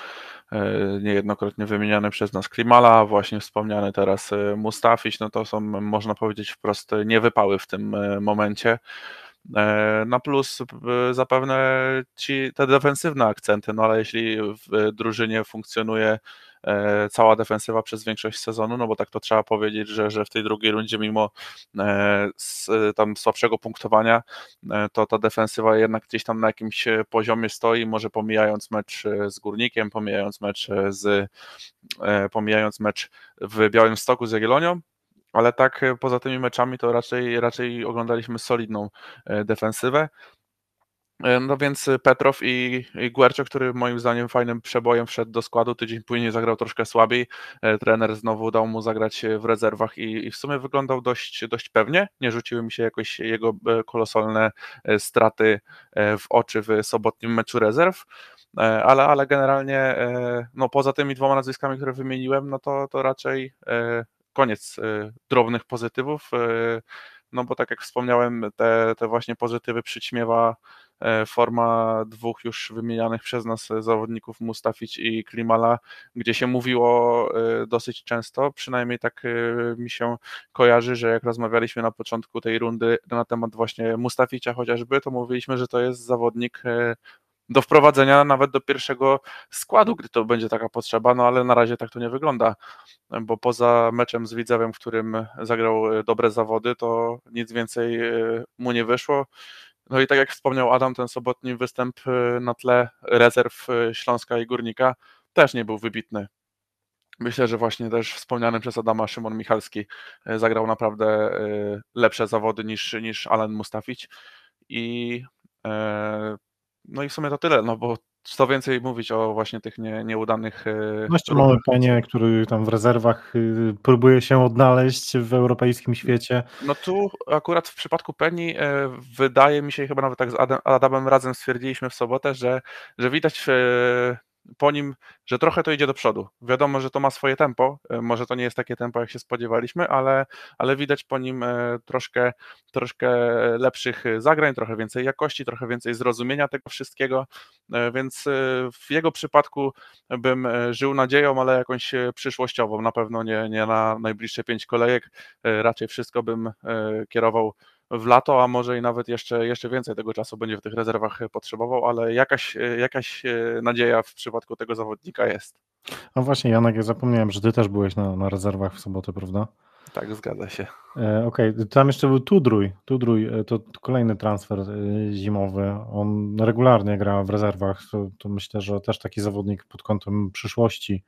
Niejednokrotnie wymieniany przez nas Klimala, właśnie wspomniany teraz Mustafić, no to są, można powiedzieć wprost, niewypały w tym momencie. Na no, plus zapewne ci, te defensywne akcenty, no ale jeśli w drużynie funkcjonuje E, cała defensywa przez większość sezonu, no bo tak to trzeba powiedzieć, że, że w tej drugiej rundzie mimo e, e, tam słabszego punktowania, to ta defensywa jednak gdzieś tam na jakimś poziomie stoi, może pomijając mecz z Górnikiem, pomijając mecz z pomijając mecz w Białym Stoku z Jagiellonią, ale tak poza tymi meczami to raczej, raczej oglądaliśmy solidną defensywę. E, no więc e, Petrow i, i Guercio, który moim zdaniem fajnym przebojem wszedł do składu, tydzień później zagrał troszkę słabiej. E, trener znowu dał mu zagrać w rezerwach i, i, w sumie wyglądał dość, dość pewnie. Nie rzuciły mi się jakoś jego kolosalne straty w oczy w sobotnim meczu rezerw. Ale, ale generalnie, no poza tymi dwoma nazwiskami, które wymieniłem, no to, to raczej koniec drobnych pozytywów. No bo tak jak wspomniałem, te, te właśnie pozytywy przyćmiewa E, forma dwóch już wymienianych przez nas e, zawodników Mustafic i Klimala, gdzie się mówiło e, dosyć często, przynajmniej tak mi się kojarzy, że jak rozmawialiśmy na początku tej rundy na temat właśnie Mustaficia chociażby, to mówiliśmy, że to jest zawodnik do wprowadzenia nawet do pierwszego składu, gdy to będzie taka potrzeba, no ale na razie tak to nie wygląda, bo poza meczem z Widzewem, w którym zagrał dobre zawody, to nic więcej mu nie wyszło. No i tak jak wspomniał Adam, ten sobotni występ y, na tle rezerw y, Śląska i Górnika też nie był wybitny. Myślę, że właśnie też wspomniany przez Adama Szymon Michalski y, zagrał naprawdę lepsze zawody niż, niż Alan Mustafić. I, no i w sumie to tyle, no bo co więcej mówić o właśnie tych nie, nieudanych. No jeszcze mamy Penie, który tam w rezerwach y, próbuje się odnaleźć w europejskim świecie. No tu akurat w przypadku Peni e, wydaje mi się, chyba nawet tak z Adamem razem stwierdziliśmy w sobotę, że, że widać e, po nim, że trochę to idzie do przodu. Wiadomo, że to ma swoje tempo, e, może to nie jest takie tempo, jak się spodziewaliśmy, ale, ale widać po nim e, troszkę, troszkę e, lepszych zagrań, trochę więcej jakości, trochę więcej zrozumienia tego wszystkiego, więc w jego przypadku bym żył nadzieją, ale jakąś przyszłościową, na pewno nie, nie na najbliższe pięć kolejek, raczej wszystko bym kierował w lato, a może i nawet jeszcze, jeszcze więcej tego czasu będzie w tych rezerwach e, potrzebował, ale jakaś, e, jakaś e, nadzieja w przypadku tego zawodnika jest. A właśnie, Janek, ja zapomniałem, że ty też byłeś na, na rezerwach w sobotę, prawda? Tak, zgadza się. E, Okej, okay. tam jeszcze był Tudruj. Tudruj to, to kolejny transfer zimowy. On regularnie gra w rezerwach. To, to myślę, że też taki zawodnik pod kątem przyszłości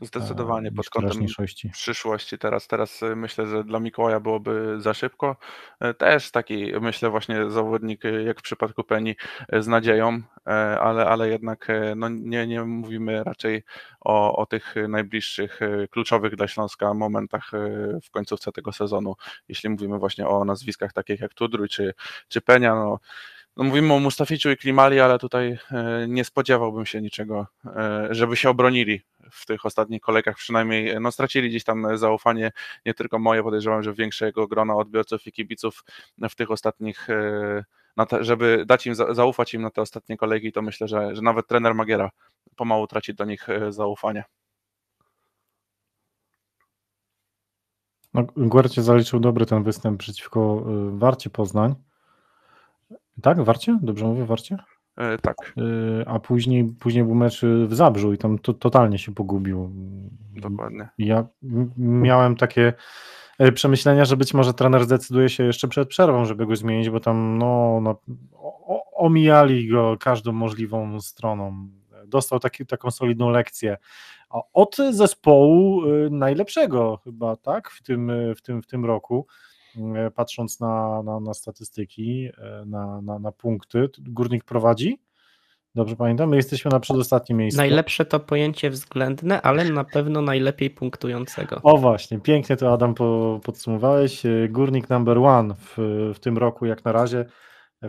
Zdecydowanie pod kątem przyszłości teraz. Teraz y, myślę, że dla Mikołaja byłoby za szybko. E, też taki, myślę, właśnie zawodnik, y, jak w przypadku Peni, e, z nadzieją, e, ale, ale jednak no nie, nie mówimy raczej o, o tych najbliższych, kluczowych dla Śląska momentach w końcówce tego sezonu. Jeśli mówimy właśnie o nazwiskach takich jak Tudruj czy, czy Penia, no, no mówimy o Mustaficiu i Klimali, ale tutaj nie spodziewałbym się niczego, żeby się obronili w tych ostatnich kolejkach przynajmniej e, no, stracili gdzieś tam e, zaufanie, nie tylko moje, podejrzewam, że większego grona odbiorców i kibiców e, w tych ostatnich te, żeby dać im, zaufać im na te ostatnie kolegi, to myślę, że, że nawet trener Magiera pomału traci do nich zaufanie. No, Guercie zaliczył dobry ten występ przeciwko Warcie Poznań. Tak, Warcie? Dobrze mówię, Warcie? E, tak. E, a później, później był mecz w Zabrzu i tam to, totalnie się pogubił. Dokładnie. Ja miałem takie e, przemyślenia, że być może trener zdecyduje się jeszcze przed przerwą, żeby go zmienić, bo tam no, no omijali go każdą możliwą stroną. Dostał taki, taką solidną lekcję. A od zespołu najlepszego chyba, tak, w tym, w tym, w tym roku E, patrząc na, na, na statystyki, e, na, na, na punkty, górnik prowadzi. Dobrze pamiętam, my jesteśmy na przedostatnim miejscu. Najlepsze to pojęcie względne, ale na pewno najlepiej punktującego. O właśnie, pięknie to Adam po, podsumowałeś. E, górnik number one w, w tym roku jak na razie.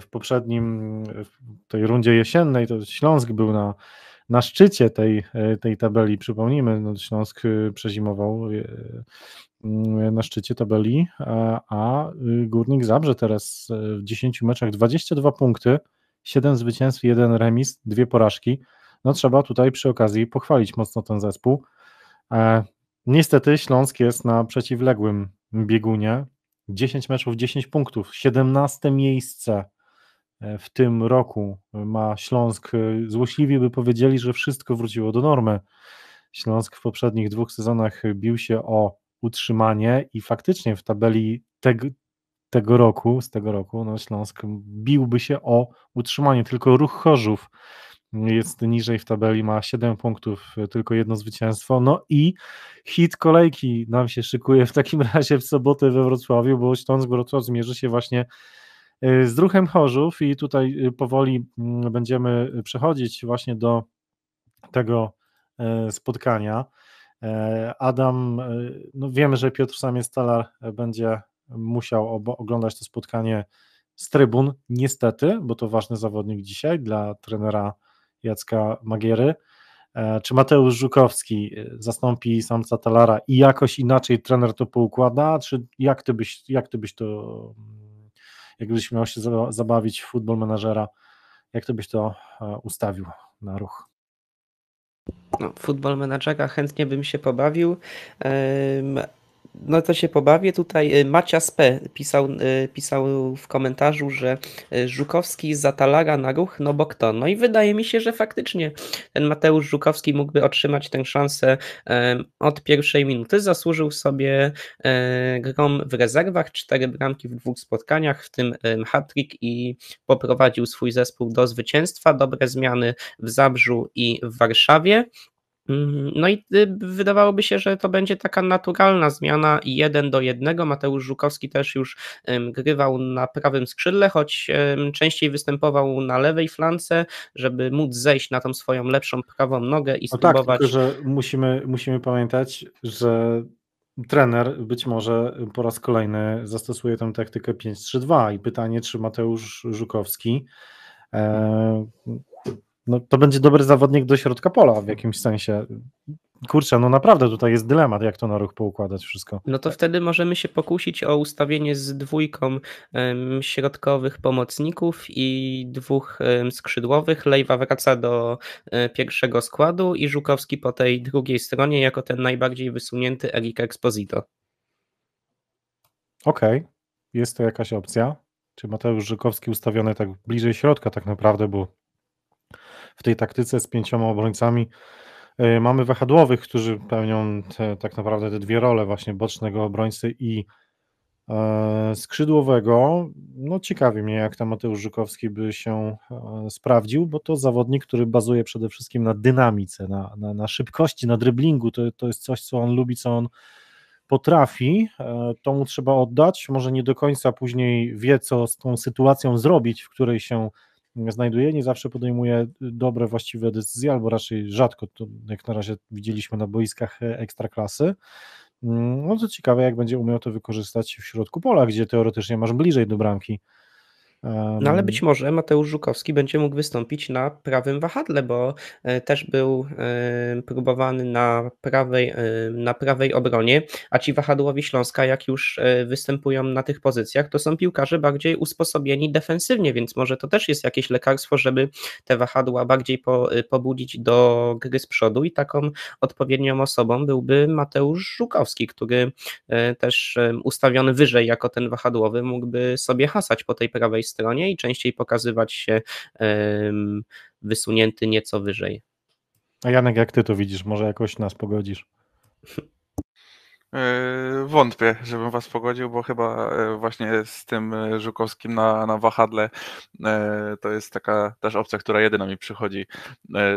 W poprzednim, w tej rundzie jesiennej to Śląsk był na, na szczycie tej, tej tabeli. Przypomnijmy, no Śląsk przezimował Mm, na szczycie tabeli, e, a y, Górnik Zabrze teraz e, w 10 meczach 22 punkty, 7 zwycięstw, 1 remis, 2 porażki. No trzeba tutaj przy okazji pochwalić mocno ten zespół. E, niestety Śląsk jest na przeciwległym biegunie. 10 meczów, 10 punktów, 17 miejsce w tym roku ma Śląsk. Złośliwi by powiedzieli, że wszystko wróciło do normy. Śląsk w poprzednich dwóch sezonach bił się o utrzymanie i faktycznie w tabeli tego, tego roku, z tego roku, no Śląsk biłby się o utrzymanie, tylko ruch Chorzów jest niżej w tabeli, ma 7 punktów, tylko jedno zwycięstwo. No i hit kolejki nam się szykuje w takim razie w sobotę we Wrocławiu, bo Śląsk Wrocław zmierzy się właśnie e, z ruchem Chorzów i tutaj e, powoli mm, będziemy przechodzić właśnie do tego e, spotkania. E, Adam, e, no wiemy, że Piotr Samiestalar e, będzie musiał oglądać to spotkanie z trybun, niestety, bo to ważny zawodnik dzisiaj dla trenera Jacka Magiery. Czy Mateusz Żukowski zastąpi Samca Talara i jakoś inaczej trener to poukłada? Czy jak ty byś, jak ty byś to, mm, jakbyś miał się zabawić w futbol menażera, jak ty byś to ustawił na ruch? No, futbol menadżera chętnie bym się pobawił no to się pobawię. Tutaj y, Macias P. Pisał, y, pisał w komentarzu, że y, Żukowski zatalaga na ruch, no bo kto? No i wydaje mi się, że faktycznie ten Mateusz Żukowski mógłby otrzymać tę szansę od pierwszej minuty. Zasłużył sobie e, grom w rezerwach, cztery bramki w dwóch spotkaniach, w tym hat-trick i poprowadził swój zespół do zwycięstwa. Dobre zmiany w Zabrzu i w Warszawie. Mhm. No i y, wydawałoby się, że to będzie taka naturalna zmiana jeden do jednego. Mateusz Żukowski też już grywał na prawym skrzydle, choć częściej występował na lewej flance, żeby móc zejść na tą swoją lepszą prawą nogę i no spróbować. Tak, tylko, że musimy, musimy pamiętać, że trener być może po raz kolejny zastosuje tę taktykę 5-3-2 i pytanie, czy Mateusz Żukowski e, no, to będzie dobry zawodnik do środka pola w jakimś sensie. Kurczę, no naprawdę tutaj jest dylemat, jak to na ruch poukładać wszystko. No to wtedy możemy się pokusić o ustawienie z dwójką um, środkowych pomocników i dwóch um, skrzydłowych. Lejwa wraca do um, pierwszego składu i Żukowski po tej drugiej stronie jako ten najbardziej wysunięty Erik Exposito. Okej, okay. jest to jakaś opcja. Czy Mateusz Żukowski ustawiony tak bliżej środka tak naprawdę, bo w tej taktyce z pięcioma obrońcami e, mamy wahadłowych, którzy pełnią te, tak naprawdę te dwie role, właśnie bocznego obrońcy i e, skrzydłowego. No ciekawi mnie, jak tam Mateusz Żukowski by się e, sprawdził, bo to zawodnik, który bazuje przede wszystkim na dynamice, na, na, na szybkości, na dryblingu. To, to jest coś, co on lubi, co on potrafi, to mu trzeba oddać. Może nie do końca później wie, co z tą sytuacją zrobić, w której się znajduje, nie zawsze podejmuje dobre, właściwe decyzje, albo raczej rzadko, to jak na razie widzieliśmy na boiskach e, ekstraklasy. Mm, no to ciekawe, jak będzie umiał to wykorzystać w środku pola, gdzie teoretycznie masz bliżej do bramki no ale być może Mateusz Żukowski będzie mógł wystąpić na prawym wahadle, bo e, też był próbowany na prawej, e, na prawej obronie, a ci wahadłowi Śląska, jak już e, występują na tych pozycjach, to są piłkarze bardziej usposobieni defensywnie, więc może to też jest jakieś lekarstwo, żeby te wahadła bardziej po, pobudzić do gry z przodu i taką odpowiednią osobą byłby Mateusz Żukowski, który też ustawiony wyżej jako ten wahadłowy mógłby sobie hasać po tej prawej stronie stronie i częściej pokazywać się wysunięty nieco wyżej. A Janek, jak ty to widzisz? Może jakoś nas pogodzisz? Yy, wątpię, żebym was pogodził, bo chyba e, właśnie z tym e, Żukowskim na, na wahadle e, to jest taka też opcja, która jedyna mi przychodzi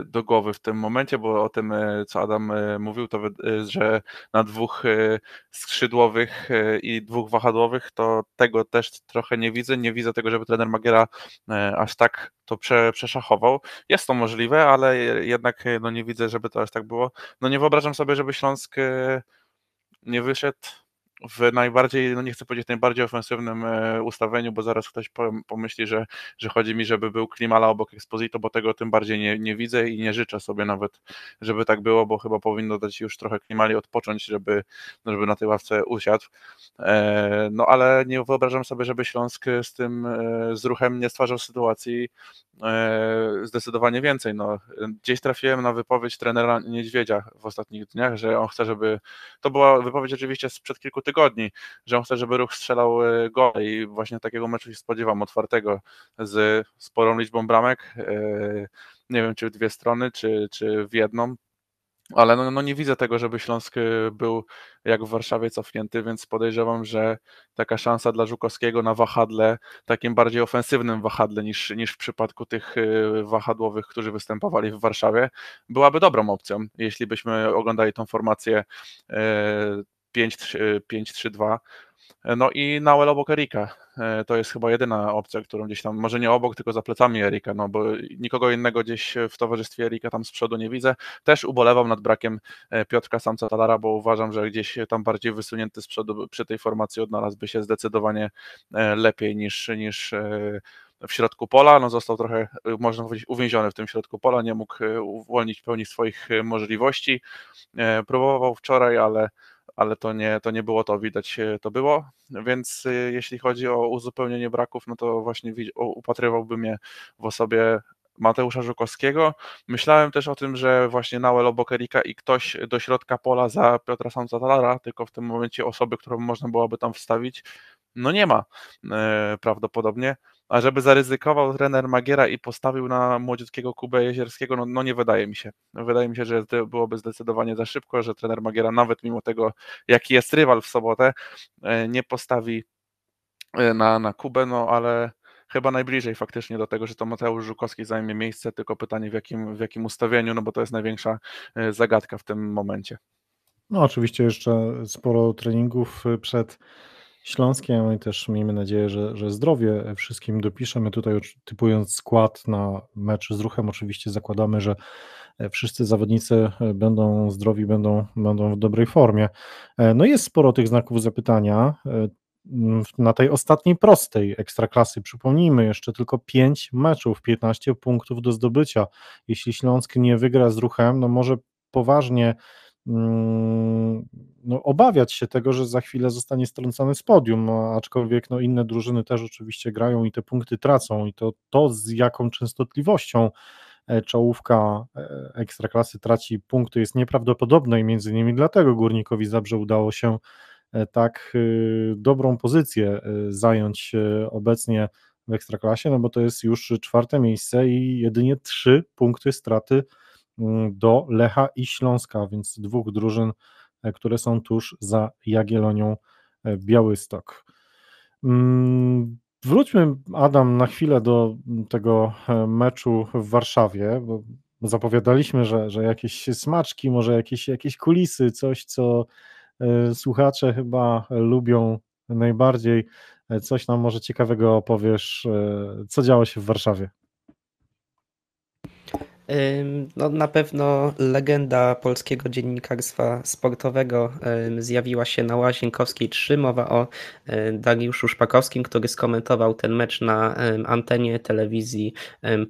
do głowy w tym momencie, bo o tym, co Adam mówił, to że na dwóch skrzydłowych i dwóch wahadłowych, to tego też trochę nie widzę. Nie widzę tego, żeby trener Magiera aż tak to prze, przeszachował. Jest to możliwe, ale jednak no, nie widzę, żeby to aż tak było. No nie wyobrażam sobie, żeby Śląsk nie wyszedł w najbardziej, no nie chcę powiedzieć najbardziej ofensywnym e, ustawieniu, bo zaraz ktoś pomyśli, że, że chodzi mi, żeby był Klimala obok Exposito, bo tego tym bardziej nie, nie widzę i nie życzę sobie nawet, żeby tak było, bo chyba powinno dać już trochę Klimali odpocząć, żeby, żeby na tej ławce usiadł. E, no ale nie wyobrażam sobie, żeby Śląsk z tym e, z ruchem nie stwarzał sytuacji zdecydowanie więcej. No, gdzieś trafiłem na wypowiedź trenera Niedźwiedzia w ostatnich dniach, że on chce, żeby to była wypowiedź oczywiście sprzed kilku tygodni, że on chce, żeby ruch strzelał e, gole i właśnie takiego meczu się spodziewam, otwartego z sporą liczbą bramek. E, nie wiem, czy w dwie strony, czy, czy w jedną. Ale no, no nie widzę tego, żeby Śląsk e, był jak w Warszawie cofnięty, więc podejrzewam, że taka szansa dla Żukowskiego na wahadle, takim bardziej ofensywnym wahadle niż, niż w przypadku tych wahadłowych, którzy występowali w Warszawie, byłaby dobrą opcją, jeśli byśmy oglądali tą formację 5-3-2. No i Nauel obok Erika. E, to jest chyba jedyna opcja, którą gdzieś tam, może nie obok, tylko za plecami Erika, no bo nikogo innego gdzieś w towarzystwie Erika tam z przodu nie widzę. Też ubolewam nad brakiem e, Piotrka Samca-Talara, bo uważam, że gdzieś tam bardziej wysunięty z przodu przy tej formacji odnalazłby się zdecydowanie e, lepiej niż, niż w środku pola. No został trochę, można powiedzieć, uwięziony w tym środku pola, nie mógł uwolnić w pełni swoich możliwości. Próbował wczoraj, ale ale to nie, to nie było to, widać e, to było, więc e, jeśli chodzi o uzupełnienie braków, no to właśnie upatrywałbym je w osobie Mateusza Żukowskiego. Myślałem też o tym, że właśnie Nael Obokerika i ktoś do środka pola za Piotra Samcatalara, tylko w tym momencie osoby, którą można byłoby tam wstawić, no nie ma e, prawdopodobnie a żeby zaryzykował trener Magiera i postawił na młodziutkiego Kubę Jezierskiego, no, no nie wydaje mi się. Wydaje mi się, że to byłoby zdecydowanie za szybko, że trener Magiera nawet mimo tego, jaki jest rywal w sobotę, e, nie postawi e, na, na Kubę, no ale chyba najbliżej faktycznie do tego, że to Mateusz Żukowski zajmie miejsce, tylko pytanie w jakim, w jakim ustawieniu, no bo to jest największa e, zagadka w tym momencie. No oczywiście jeszcze sporo treningów przed Śląskiem no i też miejmy nadzieję, że, że zdrowie wszystkim dopiszemy. Tutaj typując skład na mecz z ruchem, oczywiście zakładamy, że e, wszyscy zawodnicy e, będą zdrowi, będą, będą w dobrej formie. E, no jest sporo tych znaków zapytania. Na tej ostatniej prostej ekstraklasy, przypomnijmy, jeszcze tylko 5 meczów, 15 punktów do zdobycia. Jeśli Śląsk nie wygra z ruchem, no może poważnie Mm, no, obawiać się tego, że za chwilę zostanie strącony z podium, no, aczkolwiek no, inne drużyny też oczywiście grają i te punkty tracą i to, to z jaką częstotliwością e, czołówka e, Ekstraklasy traci punkty jest nieprawdopodobne i między innymi dlatego Górnikowi Zabrze udało się e, tak y, dobrą pozycję zająć obecnie w Ekstraklasie, no bo to jest już czwarte miejsce i jedynie trzy punkty straty Mm, do Lecha i Śląska, więc dwóch drużyn, e, które są tuż za Jagielonią e, Białystok. Mm, wróćmy, Adam, na chwilę do mm, tego e, meczu w Warszawie, bo zapowiadaliśmy, że, że jakieś smaczki, może jakieś, jakieś kulisy, coś, co słuchacze chyba lubią najbardziej. Coś nam może ciekawego opowiesz, co działo się w Warszawie. No, na pewno legenda polskiego dziennikarstwa sportowego zjawiła się na Łazienkowskiej 3. Mowa o Dariuszu Szpakowskim, który skomentował ten mecz na antenie telewizji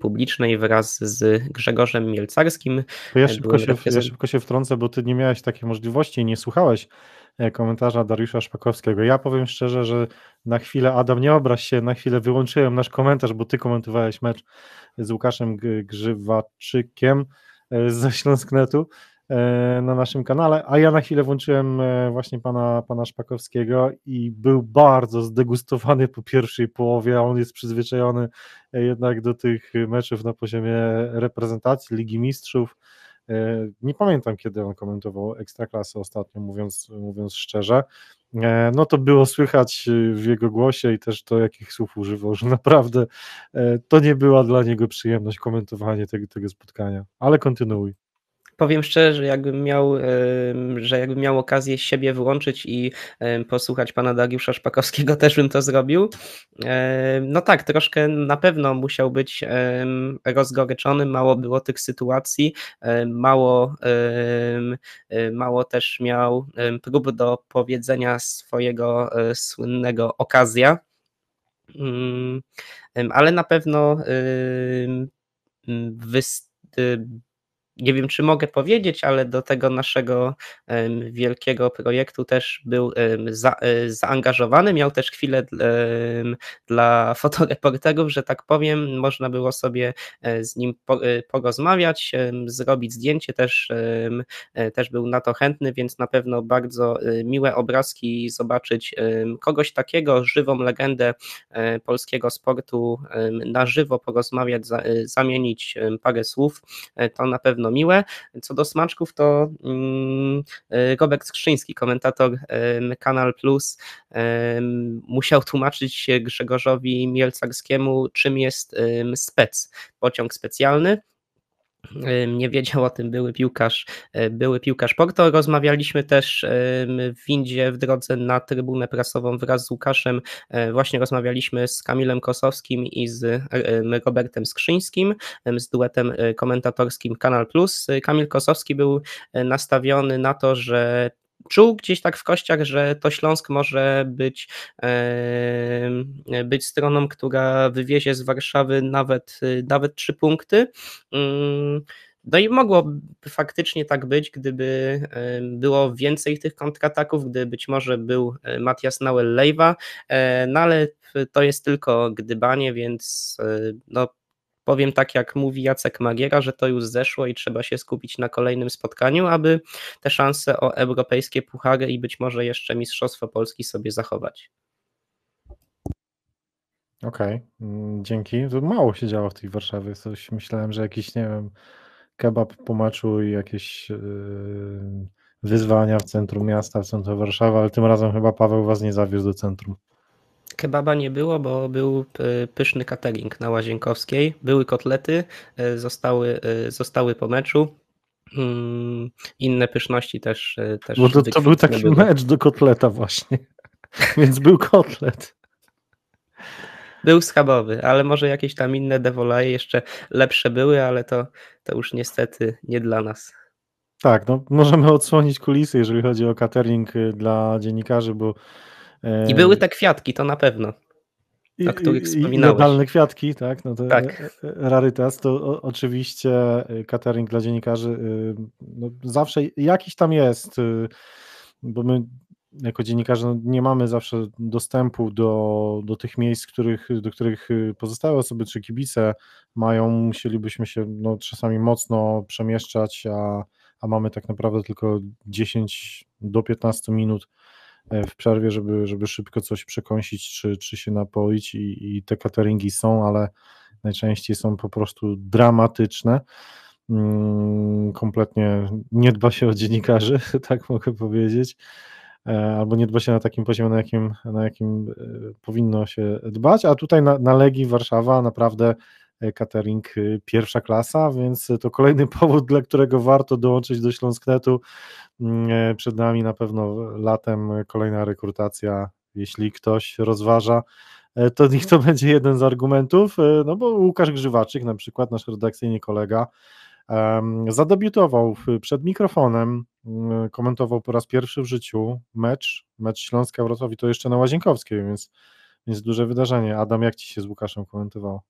publicznej wraz z Grzegorzem Mielcarskim. To ja szybko, się, ja szybko się wtrącę, bo ty nie miałeś takiej możliwości i nie słuchałeś E, komentarza Dariusza Szpakowskiego. Ja powiem szczerze, że na chwilę, Adam, nie obraź się, na chwilę wyłączyłem nasz komentarz, bo ty komentowałeś mecz z Łukaszem Grzywaczykiem e, ze Śląsknetu e, na naszym kanale, a ja na chwilę włączyłem właśnie pana, pana Szpakowskiego i był bardzo zdegustowany po pierwszej połowie, a on jest przyzwyczajony jednak do tych meczów na poziomie reprezentacji, Ligi Mistrzów, E, nie pamiętam, kiedy on komentował Ekstraklasę ostatnio, mówiąc, mówiąc szczerze. E, no to było słychać e, w jego głosie i też to, jakich słów używał, że naprawdę to nie była dla niego przyjemność komentowanie tego, tego spotkania. Ale kontynuuj powiem szczerze, jakbym miał, że jakbym miał okazję siebie wyłączyć i posłuchać pana Dariusza Szpakowskiego, też bym to zrobił. No tak, troszkę na pewno musiał być rozgoryczony, mało było tych sytuacji, mało, mało też miał prób do powiedzenia swojego e, słynnego okazja. Mm, ale na pewno wystąpił nie wiem, czy mogę powiedzieć, ale do tego naszego wielkiego projektu też był e, zaangażowany. Miał też chwilę dla fotoreporterów, że tak powiem. Można było sobie e, z nim e, porozmawiać, zrobić zdjęcie też, też był na to chętny, więc na pewno bardzo miłe obrazki zobaczyć kogoś takiego, żywą legendę polskiego sportu na żywo porozmawiać, zamienić parę słów. To na pewno miłe. Co do smaczków, to mm, y, Gobek Skrzyński, komentator y, Kanal Plus, y, musiał tłumaczyć się Grzegorzowi Mielcarskiemu, czym jest spec, pociąg specjalny nie wiedział o tym były piłkarz, e, były piłkarz Porto. Rozmawialiśmy też w windzie w drodze na trybunę prasową wraz z Łukaszem. E, właśnie rozmawialiśmy z Kamilem Kosowskim i z Robertem Skrzyńskim, z duetem e, komentatorskim Kanal Plus. Kamil Kosowski był nastawiony na to, że czuł gdzieś tak w kościach, że to Śląsk może być, e, być stroną, która wywiezie z Warszawy nawet, nawet trzy punkty. Mm, no i mogło faktycznie tak być, gdyby e, było więcej tych kontrataków, gdy być może był e, Matias Nauel-Lejwa, no ale to jest tylko gdybanie, więc no Powiem tak, jak mówi Jacek Magiera, że to już zeszło i trzeba się skupić na kolejnym spotkaniu, aby te szanse o europejskie puchary i być może jeszcze Mistrzostwo Polski sobie zachować. Okej, okay. Mm, dzięki. To mało się działo w tej Warszawie. Coś myślałem, że jakiś, nie wiem, kebab po meczu i jakieś yy, wyzwania w centrum miasta, w centrum Warszawy, ale tym razem chyba Paweł was nie zawiózł do centrum kebaba nie było, bo był e, pyszny catering na Łazienkowskiej. Były kotlety, e, zostały, e, zostały po meczu. Mm, inne pyszności też. też bo to, to był taki były. mecz do kotleta właśnie, więc był kotlet. Był schabowy, ale może jakieś tam inne devolaje jeszcze lepsze były, ale to, to już niestety nie dla nas. Tak, no możemy odsłonić kulisy, jeżeli chodzi o catering y, dla dziennikarzy, bo i e, były te kwiatki, to na pewno. O których tak wspominałeś. I nadalne kwiatki, tak? No to tak. E, e, rarytas to oczywiście catering dla dziennikarzy no zawsze jakiś tam jest, bo my jako dziennikarze no nie mamy zawsze dostępu do, do tych miejsc, których, do których pozostałe osoby czy kibice mają. Musielibyśmy się no, czasami mocno przemieszczać, a, a mamy tak naprawdę tylko 10 do 15 minut E, w przerwie, żeby, żeby szybko coś przekąsić, czy, czy się napoić i, i te cateringi są, ale najczęściej są po prostu dramatyczne. Mm, kompletnie nie dba się o dziennikarzy, tak mogę powiedzieć, e, albo nie dba się na takim poziomie, na jakim, na jakim e, powinno się dbać. A tutaj na, na Legii Warszawa naprawdę catering y, pierwsza klasa, więc to kolejny powód, dla którego warto dołączyć do Śląsknetu. Mm, e, przed nami na pewno latem kolejna rekrutacja, jeśli ktoś rozważa e, to niech to będzie jeden z argumentów, e, no bo Łukasz Grzywaczyk, na przykład nasz redakcyjny kolega, zadebiutował przed mikrofonem, mm, komentował po raz pierwszy w życiu mecz, mecz Śląska-Wrocław i to jeszcze na Łazienkowskiej, więc, więc duże wydarzenie. Adam, jak Ci się z Łukaszem komentował?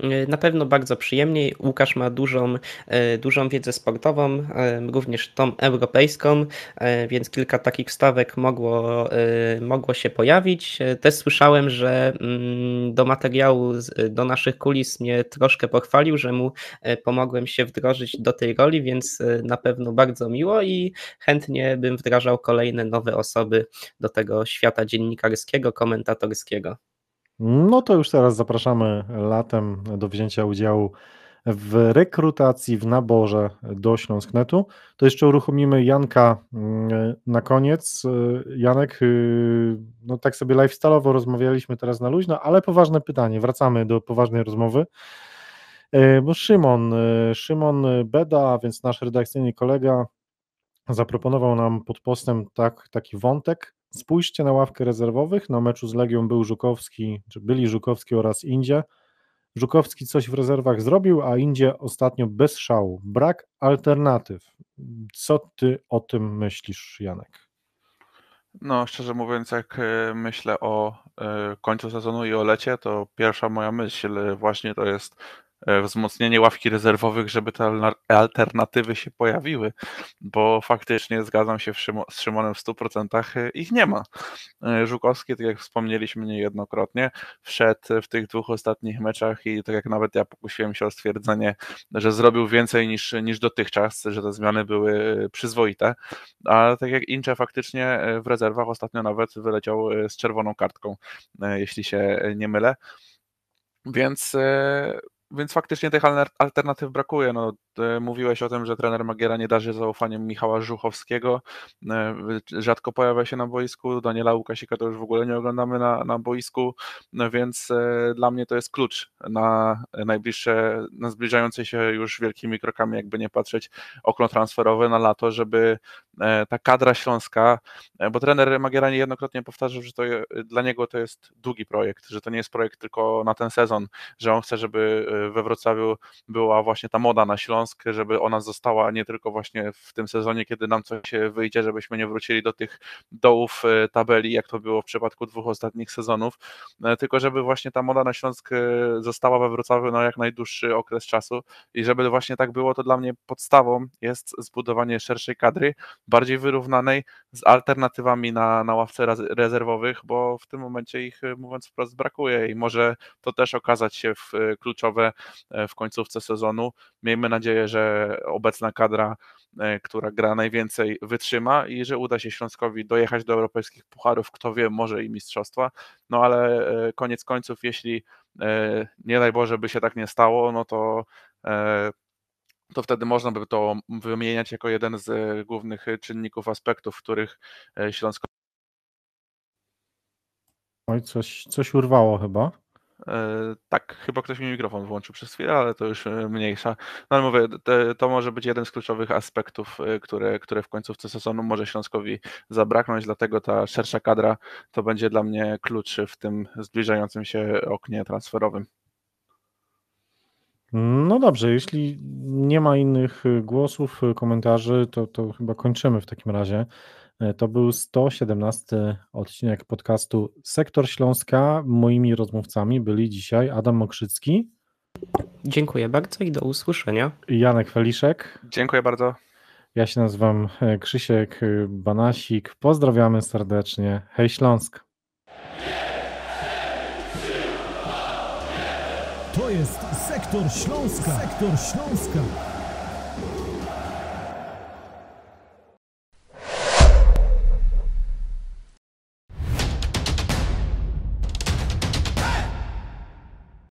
E, na pewno bardzo przyjemniej. Łukasz ma dużą, e, dużą wiedzę sportową, e, również tą europejską, więc kilka takich stawek mogło, mogło się pojawić. Też słyszałem, że mm, do materiału, do naszych kulis mnie troszkę pochwalił, że mu pomogłem się wdrożyć do tej roli, więc na pewno bardzo miło i chętnie bym wdrażał kolejne nowe osoby do tego świata dziennikarskiego, komentatorskiego. No to już teraz zapraszamy latem do wzięcia udziału w rekrutacji, w naborze do Śląsknetu. To jeszcze uruchomimy Janka mm, na koniec. Janek, y, no tak sobie lifestyle'owo rozmawialiśmy teraz na luźno, ale poważne pytanie, wracamy do poważnej rozmowy. E, bo Szymon, y, Szymon Beda, więc nasz redakcyjny kolega, zaproponował nam pod postem tak, taki wątek, Spójrzcie na ławkę rezerwowych. Na meczu z Legią był Żukowski, czy byli Żukowski oraz Indzie. Żukowski coś w rezerwach zrobił, a Indzie ostatnio bez szału. Brak alternatyw. Co ty o tym myślisz, Janek? No, szczerze mówiąc, jak e, myślę o e, końcu sezonu i o lecie, to pierwsza moja myśl e, właśnie to jest E, wzmocnienie ławki rezerwowych, żeby te alternatywy się pojawiły, bo faktycznie zgadzam się z Szymonem w 100%, e, ich nie ma. E, Żukowski, tak jak wspomnieliśmy niejednokrotnie, wszedł w tych dwóch ostatnich meczach i tak jak nawet ja pokusiłem się o stwierdzenie, że zrobił więcej niż, niż dotychczas, że te zmiany były przyzwoite, a tak jak Incze faktycznie w rezerwach ostatnio nawet wyleciał z czerwoną kartką, jeśli się nie mylę. Więc więc faktycznie tych alternatyw brakuje. No, mówiłeś o tym, że trener Magiera nie darzy zaufaniem Michała Żuchowskiego. E, rzadko pojawia się na boisku. Daniela Łukasika to już w ogóle nie oglądamy na, na boisku, no więc e, dla mnie to jest klucz na najbliższe, na zbliżające się już wielkimi krokami, jakby nie patrzeć, okno transferowe na lato, żeby e, ta kadra śląska, bo trener Magiera niejednokrotnie powtarzał, że to dla niego to jest długi projekt, że to nie jest projekt tylko na ten sezon, że on chce, żeby we Wrocławiu była właśnie ta moda na Śląsk, Śląsk, żeby ona została nie tylko właśnie w tym sezonie, kiedy nam coś wyjdzie, żebyśmy nie wrócili do tych dołów e, tabeli, jak to było w przypadku dwóch ostatnich sezonów, e, tylko żeby właśnie ta moda na Śląsk została we Wrocławiu na jak najdłuższy okres czasu i żeby właśnie tak było, to dla mnie podstawą jest zbudowanie szerszej kadry, bardziej wyrównanej, z alternatywami na, na ławce rezerwowych, bo w tym momencie ich, e, mówiąc wprost, brakuje i może to też okazać się w, e, kluczowe e, w końcówce sezonu. Miejmy nadzieję, że obecna kadra, która gra najwięcej, wytrzyma i że uda się Śląskowi dojechać do europejskich pucharów, kto wie, może i mistrzostwa, no ale koniec końców, jeśli nie daj Boże by się tak nie stało, no to to wtedy można by to wymieniać jako jeden z e, głównych e, czynników, aspektów, w których e, Śląsko. Oj, coś, coś urwało chyba. Tak, chyba ktoś mi mikrofon włączył przez chwilę, ale to już mniejsza. No ale mówię, to może być jeden z kluczowych aspektów, które, które w końcówce sezonu może Śląskowi zabraknąć, dlatego ta szersza kadra to będzie dla mnie klucz w tym zbliżającym się oknie transferowym. No dobrze, jeśli nie ma innych y, głosów, y, komentarzy, to, to chyba kończymy w takim razie. Y, to był 117 odcinek podcastu Sektor Śląska. Moimi rozmówcami byli dzisiaj Adam Mokrzycki. Dziękuję bardzo i do usłyszenia. Janek Feliszek. Dziękuję bardzo. Ja się nazywam Krzysiek Banasik. Pozdrawiamy serdecznie. Hej Śląsk. Sektor Śląska. Sektor Śląska.